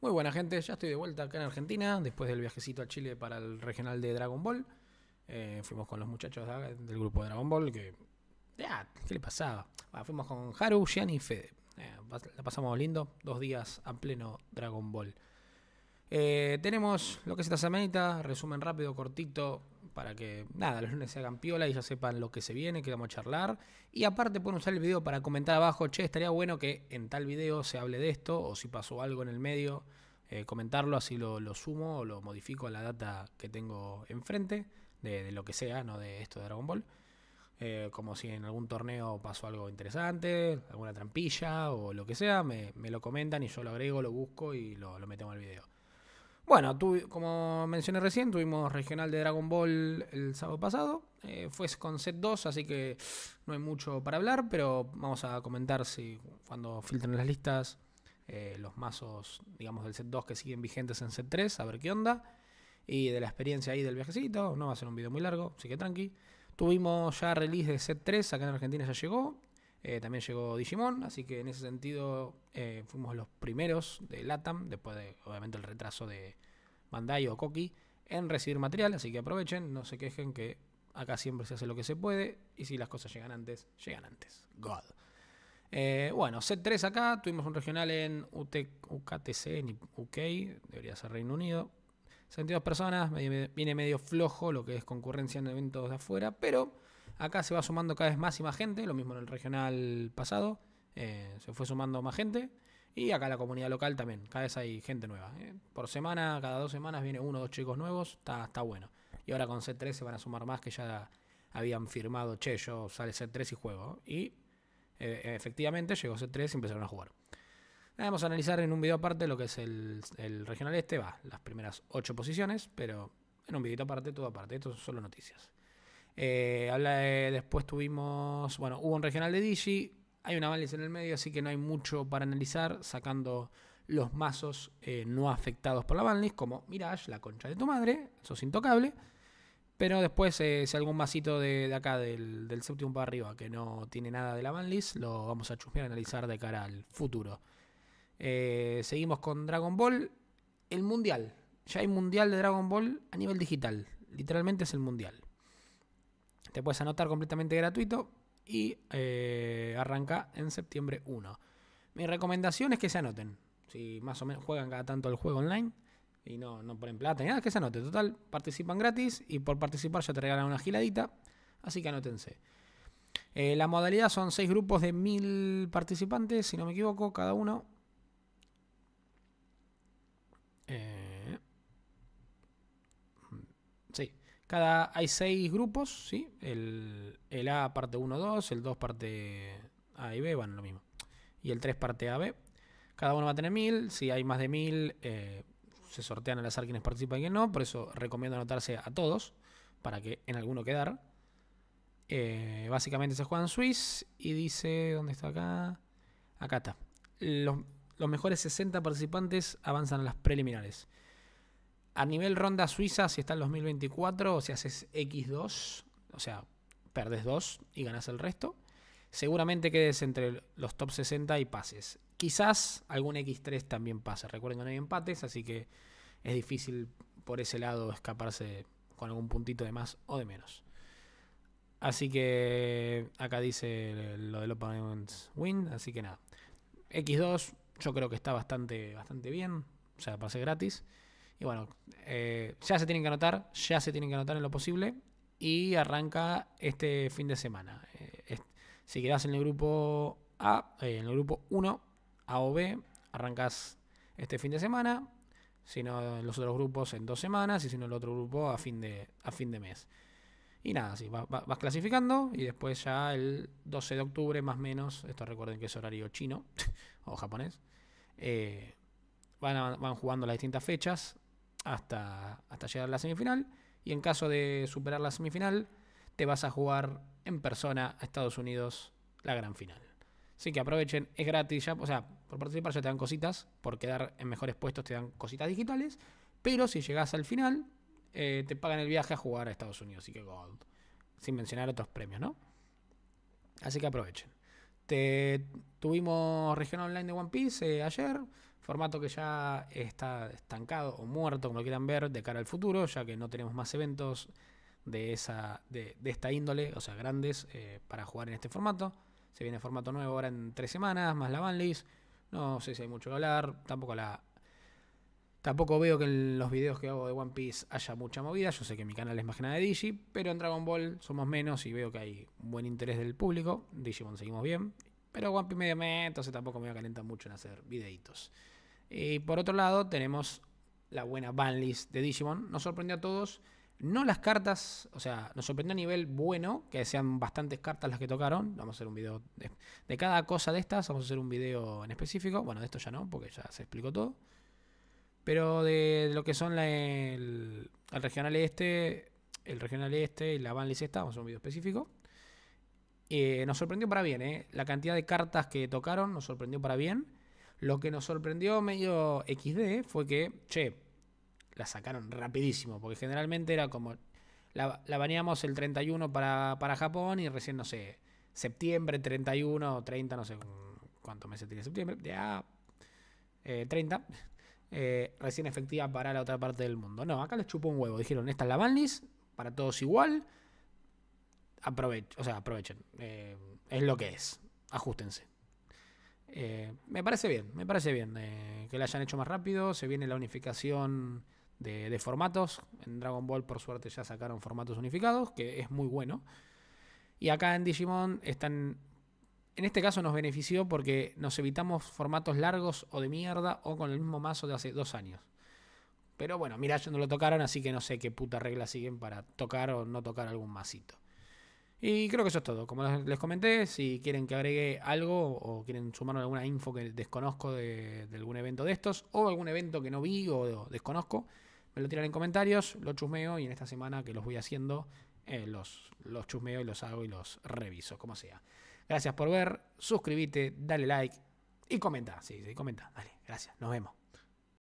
Muy buena gente, ya estoy de vuelta acá en Argentina, después del viajecito a Chile para el regional de Dragon Ball. Eh, fuimos con los muchachos del grupo de Dragon Ball, que... Ya, ¿qué le pasaba? Ah, fuimos con Haru, Gian y Fede. Eh, la pasamos lindo, dos días a pleno Dragon Ball. Eh, tenemos lo que es esta semanita, resumen rápido, cortito, para que nada, los lunes se hagan piola y ya sepan lo que se viene, que vamos a charlar. Y aparte pueden usar el video para comentar abajo, che, estaría bueno que en tal video se hable de esto, o si pasó algo en el medio, eh, comentarlo, así lo, sumo o lo modifico a la data que tengo enfrente, de, lo que sea, no de esto de Dragon Ball. Eh, como si en algún torneo pasó algo interesante, alguna trampilla o lo que sea, me, me lo comentan y yo lo agrego, lo busco y lo, lo metemos al video. Bueno, como mencioné recién, tuvimos regional de Dragon Ball el sábado pasado. Eh, fue con set 2, así que no hay mucho para hablar, pero vamos a comentar si cuando filtren las listas eh, los mazos, digamos, del set 2 que siguen vigentes en set 3, a ver qué onda. Y de la experiencia ahí del viajecito, no va a ser un video muy largo, así que tranqui. Tuvimos ya release de set 3, acá en Argentina ya llegó. Eh, también llegó Digimon, así que en ese sentido eh, fuimos los primeros de LATAM, después de obviamente el retraso de Bandai o Koki, en recibir material, así que aprovechen, no se quejen que acá siempre se hace lo que se puede y si las cosas llegan antes, llegan antes. God. Eh, bueno, C3 acá, tuvimos un regional en UKTC, en UK, debería ser Reino Unido. 72 personas, viene medio flojo lo que es concurrencia en eventos de afuera, pero Acá se va sumando cada vez más y más gente, lo mismo en el regional pasado, eh, se fue sumando más gente. Y acá la comunidad local también, cada vez hay gente nueva. Eh. Por semana, cada dos semanas viene uno o dos chicos nuevos, está, está bueno. Y ahora con C3 se van a sumar más que ya habían firmado, che, yo sale C3 y juego. Y eh, efectivamente llegó C3 y empezaron a jugar. vamos a analizar en un video aparte lo que es el, regional este, va, las primeras ocho posiciones, pero en un videito aparte, todo aparte, esto son solo noticias. Eh, habla de, después tuvimos, bueno, hubo un regional de Digi, hay una Vales en el medio, así que no hay mucho para analizar, sacando los mazos eh, no afectados por la Vanlis como Mirage, la concha de tu madre, sos intocable. Pero después, eh, si algún vasito de, acá, del, del, séptimo para arriba, que no tiene nada de la banlist, lo vamos a chusmear, analizar de cara al futuro. seguimos con Dragon Ball. El mundial. Ya hay mundial de Dragon Ball a nivel digital. Literalmente es el mundial. Te puedes anotar completamente gratuito y eh, arranca en septiembre 1. Mi recomendación es que se anoten. Si más o menos juegan cada tanto el juego online y no, no ponen plata ni nada, que se anoten. Total, participan gratis y por participar ya te regalan una giladita. Así que anótense. Eh, la modalidad son 6 grupos de 1000 participantes, si no me equivoco, cada uno. Eh, Cada, hay seis grupos, ¿sí? El, A parte 1, 2, el 2 parte A y B, van lo mismo. Y el 3 parte A, B. Cada uno va a tener 1000. Si hay más de 1000, eh, se sortean al azar quienes participan y quienes no. Por eso recomiendo anotarse a todos para que en alguno quedar. Eh, básicamente se juega en Swiss y dice, ¿dónde está acá? Acá está. Los, los mejores 60 participantes avanzan a las preliminares. A nivel ronda suiza, si está en 2024, o si haces X2, o sea, perdes 2 y ganas el resto, seguramente quedes entre los top 60 y pases. Quizás algún X3 también pase. Recuerden que no hay empates, así que es difícil por ese lado escaparse con algún puntito de más o de menos. Así que acá dice lo del points win, así que nada. X2 yo creo que está bastante, bastante bien, o sea, pase gratis. Y bueno, eh, ya se tienen que anotar, ya se tienen que anotar en lo posible. Y arranca este fin de semana. Eh, si quedas en el grupo A, eh, en el grupo 1, A o B, arrancas este fin de semana. Si no, en los otros grupos en dos semanas. Y si no, el otro grupo a fin de, a fin de mes. Y nada, así vas, clasificando. Y después ya el 12 de octubre, más o menos. Esto recuerden que es horario chino o japonés. Van, van jugando las distintas fechas hasta, hasta llegar a la semifinal. Y en caso de superar la semifinal, te vas a jugar en persona a Estados Unidos la gran final. Así que aprovechen, es gratis ya, o sea, por participar ya te dan cositas, por quedar en mejores puestos te dan cositas digitales, pero si llegas al final, eh, te pagan el viaje a jugar a Estados Unidos, así que gold, sin mencionar otros premios, ¿no? Así que aprovechen. Te, tuvimos región online de One Piece eh, ayer, Formato que ya está estancado o muerto, como lo quieran ver, de cara al futuro, ya que no tenemos más eventos de, esa, de, esta índole, o sea, grandes, eh, para jugar en este formato. Se viene formato nuevo ahora en tres semanas, más la banlist. No sé si hay mucho que hablar, tampoco la... Tampoco veo que en los videos que hago de One Piece haya mucha movida. Yo sé que mi canal es más que nada de Digi, pero en Dragon Ball somos menos y veo que hay buen interés del público. Digimon seguimos bien. Pero One Piece medio me, entonces tampoco me voy a calentar mucho en hacer videitos. Y por otro lado, tenemos la buena banlist de Digimon. Nos sorprendió a todos. No las cartas, o sea, nos sorprendió a nivel bueno, que sean bastantes cartas las que tocaron. Vamos a hacer un video de, cada cosa de estas, vamos a hacer un video en específico. Bueno, de esto ya no, porque ya se explicó todo. Pero de lo que son el, regional este, el regional este y la banlist esta, vamos a hacer un video específico. Eh, nos sorprendió para bien, eh. La cantidad de cartas que tocaron nos sorprendió para bien. Lo que nos sorprendió medio XD fue que, che, la sacaron rapidísimo, porque generalmente era como, la, la baneamos el 31 para, Japón y recién, no sé, septiembre 31 o 30, no sé cuántos meses tiene septiembre, ya 30, eh, eh, recién efectiva para la otra parte del mundo. No, acá les chupó un huevo, dijeron, esta es la banlist, para todos igual, aprovechen, o sea, aprovechen, eh, es lo que es, ajustense. Eh, me parece bien, me parece bien eh, que la hayan hecho más rápido. Se viene la unificación de, formatos. En Dragon Ball, por suerte, ya sacaron formatos unificados, que es muy bueno. Y acá en Digimon están. En este caso nos benefició porque nos evitamos formatos largos o de mierda o con el mismo mazo de hace dos años. Pero bueno, Mirage no lo tocaron, así que no sé qué puta regla siguen para tocar o no tocar algún masito. Y creo que eso es todo. Como les comenté, si quieren que agregue algo o quieren sumarme alguna info que desconozco de, algún evento de estos o algún evento que no vi o desconozco, me lo tiran en comentarios, lo chusmeo y en esta semana que los voy haciendo, eh, los, los chusmeo y los hago y los reviso, como sea. Gracias por ver, suscríbete, dale like y comenta. Sí, sí, comenta. Dale, gracias. Nos vemos.